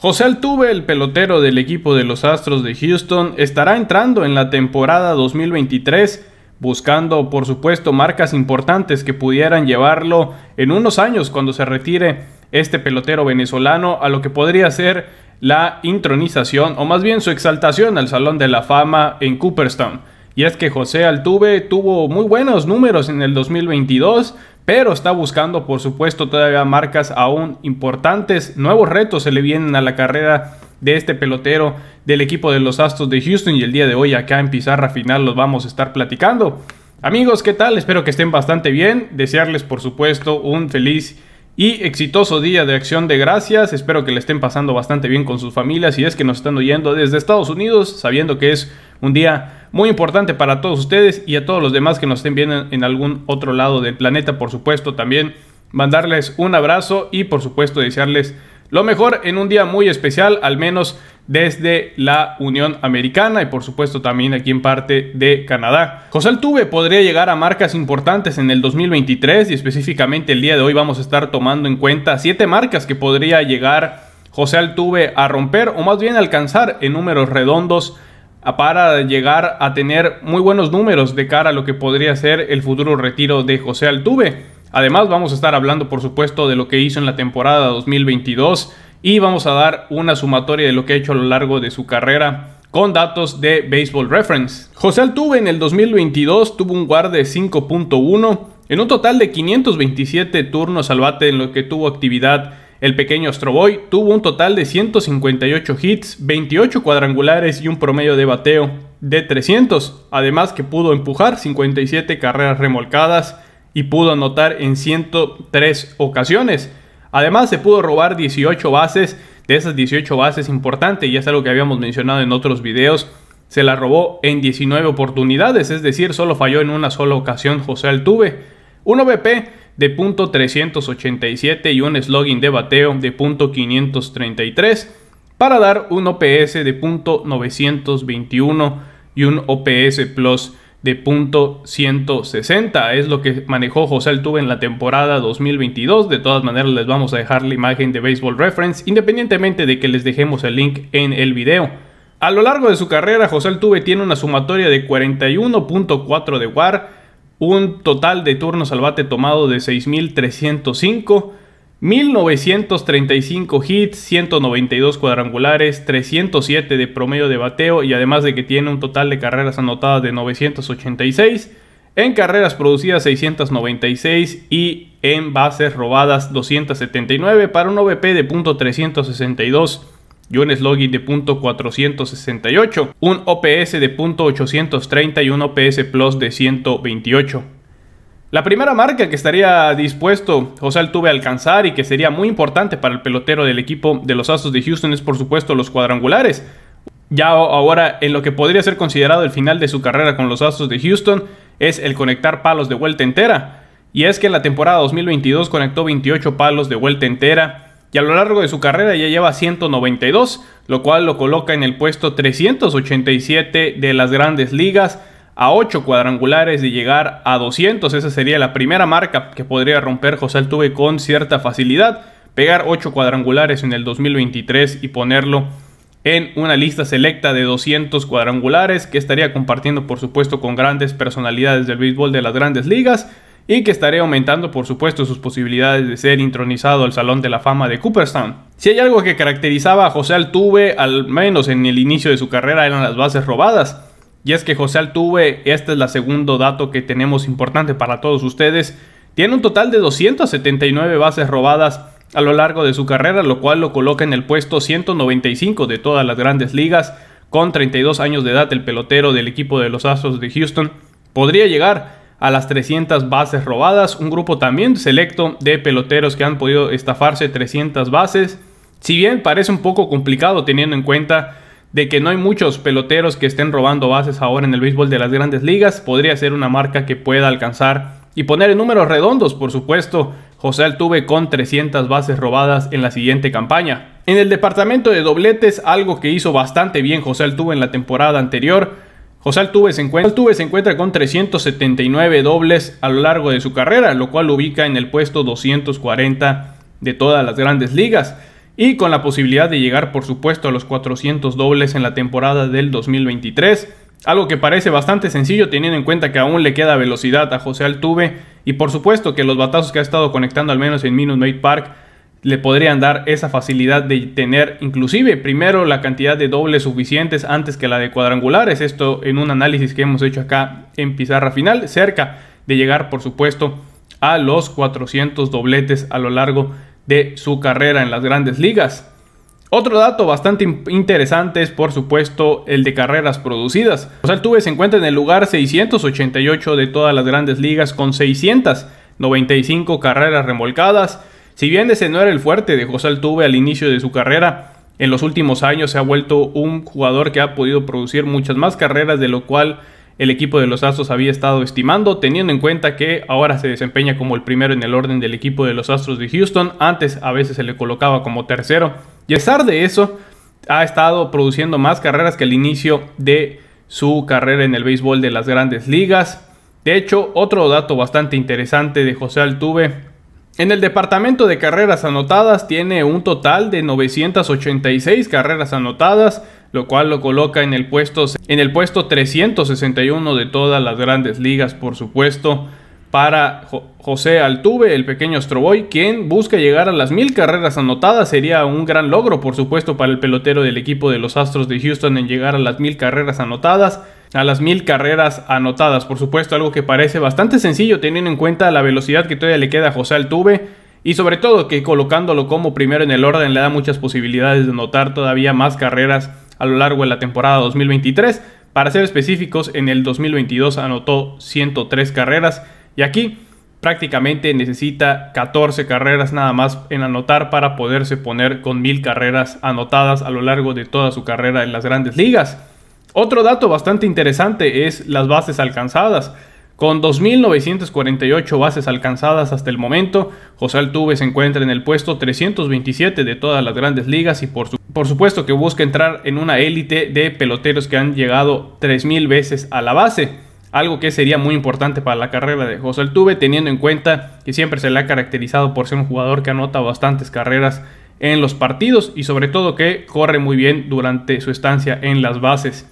José Altuve, el pelotero del equipo de los Astros de Houston, estará entrando en la temporada 2023 buscando por supuesto marcas importantes que pudieran llevarlo en unos años cuando se retire este pelotero venezolano a lo que podría ser la intronización o más bien su exaltación al Salón de la Fama en Cooperstown. Y es que José Altuve tuvo muy buenos números en el 2022, pero está buscando, por supuesto, todavía marcas aún importantes. Nuevos retos se le vienen a la carrera de este pelotero del equipo de los Astros de Houston y el día de hoy acá en Pizarra Final los vamos a estar platicando. Amigos, ¿qué tal? Espero que estén bastante bien. Desearles, por supuesto, un feliz y exitoso día de acción de gracias. Espero que le estén pasando bastante bien con sus familias y es que nos están oyendo desde Estados Unidos, sabiendo que es un día muy importante para todos ustedes y a todos los demás que nos estén viendo en algún otro lado del planeta, por supuesto, también mandarles un abrazo y por supuesto desearles lo mejor en un día muy especial, al menos desde la Unión Americana y por supuesto también aquí en parte de Canadá. José Altuve podría llegar a marcas importantes en el 2023 y específicamente el día de hoy vamos a estar tomando en cuenta siete marcas que podría llegar José Altuve a romper o más bien alcanzar en números redondos para llegar a tener muy buenos números de cara a lo que podría ser el futuro retiro de José Altuve. Además vamos a estar hablando por supuesto de lo que hizo en la temporada 2022 y vamos a dar una sumatoria de lo que ha hecho a lo largo de su carrera con datos de Baseball Reference. José Altuve en el 2022 tuvo un guard de 5.1 en un total de 527 turnos al bate en lo que tuvo actividad. El pequeño Astroboy tuvo un total de 158 hits, 28 cuadrangulares y un promedio de bateo de 300, además que pudo empujar 57 carreras remolcadas y pudo anotar en 103 ocasiones. Además, se pudo robar 18 bases. De esas 18 bases, importante, y es algo que habíamos mencionado en otros videos, se la robó en 19 oportunidades, es decir, solo falló en una sola ocasión José Altuve. Un OBP de .387 y un slogan de bateo de .533 para dar un OPS de .921 y un OPS Plus de punto 160. Es lo que manejó José Altuve en la temporada 2022. De todas maneras, les vamos a dejar la imagen de Baseball Reference, independientemente de que les dejemos el link en el video. A lo largo de su carrera, José Altuve tiene una sumatoria de 41.4 de WAR, un total de turnos al bate tomado de 6.305 1935 hits, 192 cuadrangulares, 307 de promedio de bateo y además de que tiene un total de carreras anotadas de 986, en carreras producidas 696 y en bases robadas 279 para un OBP de .362 y un slogan de .468, un OPS de .830 y un OPS Plus de 128. La primera marca que estaría dispuesto José Altuve a alcanzar y que sería muy importante para el pelotero del equipo de los Astros de Houston es por supuesto los cuadrangulares. Ya ahora en lo que podría ser considerado el final de su carrera con los Astros de Houston es el conectar palos de vuelta entera. Y es que en la temporada 2022 conectó 28 palos de vuelta entera y a lo largo de su carrera ya lleva 192, lo cual lo coloca en el puesto 387 de las grandes ligas a 8 cuadrangulares de llegar a 200. Esa sería la primera marca que podría romper José Altuve con cierta facilidad. Pegar 8 cuadrangulares en el 2023 y ponerlo en una lista selecta de 200 cuadrangulares que estaría compartiendo por supuesto con grandes personalidades del béisbol de las grandes ligas y que estaría aumentando por supuesto sus posibilidades de ser intronizado al Salón de la Fama de Cooperstown. Si hay algo que caracterizaba a José Altuve, al menos en el inicio de su carrera, eran las bases robadas. Y es que José Altuve, este es el segundo dato que tenemos importante para todos ustedes, tiene un total de 279 bases robadas a lo largo de su carrera, lo cual lo coloca en el puesto 195 de todas las grandes ligas. Con 32 años de edad, el pelotero del equipo de los Astros de Houston podría llegar a las 300 bases robadas, un grupo también selecto de peloteros que han podido estafarse 300 bases. Si bien parece un poco complicado teniendo en cuenta de que no hay muchos peloteros que estén robando bases ahora en el béisbol de las grandes ligas, podría ser una marca que pueda alcanzar y poner en números redondos, por supuesto, José Altuve con 300 bases robadas en la siguiente campaña. En el departamento de dobletes, algo que hizo bastante bien José Altuve en la temporada anterior, José Altuve se, encuentra, Altuve se encuentra con 379 dobles a lo largo de su carrera, lo cual lo ubica en el puesto 240 de todas las grandes ligas y con la posibilidad de llegar por supuesto a los 400 dobles en la temporada del 2023, algo que parece bastante sencillo teniendo en cuenta que aún le queda velocidad a José Altuve y por supuesto que los batazos que ha estado conectando al menos en Minus Maid Park le podrían dar esa facilidad de tener inclusive primero la cantidad de dobles suficientes antes que la de cuadrangulares. Esto en un análisis que hemos hecho acá en Pizarra Final, cerca de llegar por supuesto a los 400 dobletes a lo largo de su carrera en las grandes ligas. Otro dato bastante interesante es por supuesto el de carreras producidas. José Altuve se encuentra en el lugar 688 de todas las grandes ligas con 695 carreras remolcadas. Si bien ese no era el fuerte de José Altuve al inicio de su carrera, en los últimos años se ha vuelto un jugador que ha podido producir muchas más carreras, de lo cual el equipo de los Astros había estado estimando, teniendo en cuenta que ahora se desempeña como el primero en el orden del equipo de los Astros de Houston, antes a veces se le colocaba como tercero, y a pesar de eso, ha estado produciendo más carreras que al inicio de su carrera en el béisbol de las grandes ligas. De hecho, otro dato bastante interesante de José Altuve en el departamento de carreras anotadas tiene un total de 986 carreras anotadas, lo cual lo coloca en el puesto, en el puesto 361 de todas las grandes ligas, por supuesto para José Altuve, el pequeño Astroboy, quien busca llegar a las mil carreras anotadas. Sería un gran logro, por supuesto, para el pelotero del equipo de los Astros de Houston en llegar a las mil carreras anotadas. A las mil carreras anotadas, por supuesto, algo que parece bastante sencillo teniendo en cuenta la velocidad que todavía le queda a José Altuve. Y sobre todo que colocándolo como primero en el orden le da muchas posibilidades de anotar todavía más carreras a lo largo de la temporada 2023. Para ser específicos, en el 2022 anotó 103 carreras y aquí prácticamente necesita 14 carreras nada más en anotar para poderse poner con mil carreras anotadas a lo largo de toda su carrera en las grandes ligas. Otro dato bastante interesante es las bases alcanzadas. Con 2.948 bases alcanzadas hasta el momento, José Altuve se encuentra en el puesto 327 de todas las grandes ligas y por, por supuesto que busca entrar en una élite de peloteros que han llegado 3.000 veces a la base algo que sería muy importante para la carrera de José Altuve, teniendo en cuenta que siempre se le ha caracterizado por ser un jugador que anota bastantes carreras en los partidos y sobre todo que corre muy bien durante su estancia en las bases.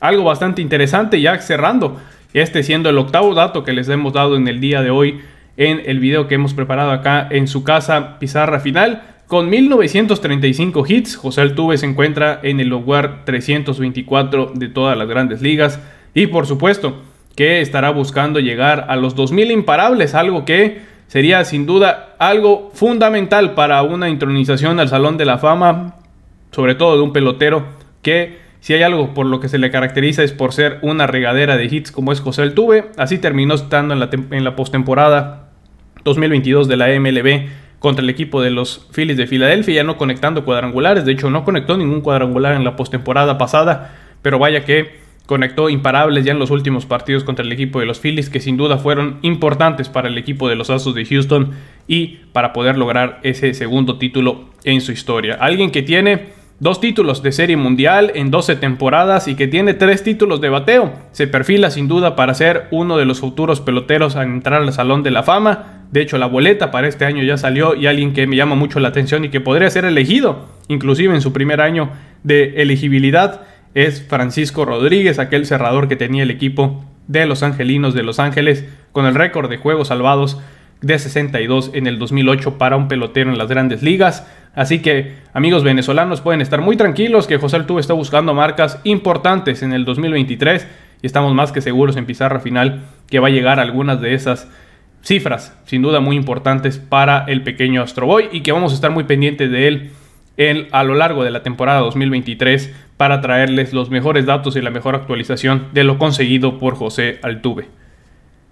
Algo bastante interesante ya cerrando, este siendo el octavo dato que les hemos dado en el día de hoy en el video que hemos preparado acá en su casa Pizarra Final. Con 1935 hits, José Altuve se encuentra en el lugar 324 de todas las grandes ligas y por supuesto que estará buscando llegar a los 2.000 imparables, algo que sería sin duda algo fundamental para una intronización al Salón de la Fama, sobre todo de un pelotero que si hay algo por lo que se le caracteriza es por ser una regadera de hits como es José Tuve así terminó estando en la, en la postemporada 2022 de la MLB contra el equipo de los Phillies de Filadelfia, ya no conectando cuadrangulares, de hecho no conectó ningún cuadrangular en la postemporada pasada, pero vaya que Conectó imparables ya en los últimos partidos contra el equipo de los Phillies, que sin duda fueron importantes para el equipo de los Astros de Houston y para poder lograr ese segundo título en su historia. Alguien que tiene dos títulos de serie mundial en 12 temporadas y que tiene tres títulos de bateo. Se perfila sin duda para ser uno de los futuros peloteros a entrar al Salón de la Fama. De hecho, la boleta para este año ya salió y alguien que me llama mucho la atención y que podría ser elegido, inclusive en su primer año de elegibilidad, es Francisco Rodríguez, aquel cerrador que tenía el equipo de los Angelinos de Los Ángeles, con el récord de juegos salvados de 62 en el 2008 para un pelotero en las grandes ligas. Así que amigos venezolanos pueden estar muy tranquilos que José Altuve está buscando marcas importantes en el 2023 y estamos más que seguros en pizarra final que va a llegar algunas de esas cifras, sin duda muy importantes para el pequeño Astroboy y que vamos a estar muy pendientes de él a lo largo de la temporada 2023 para traerles los mejores datos y la mejor actualización de lo conseguido por José Altuve.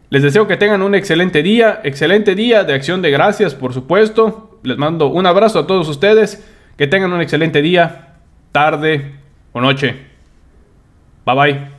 Les deseo que tengan un excelente día, excelente día de acción de gracias, por supuesto. Les mando un abrazo a todos ustedes, que tengan un excelente día, tarde o noche. Bye bye.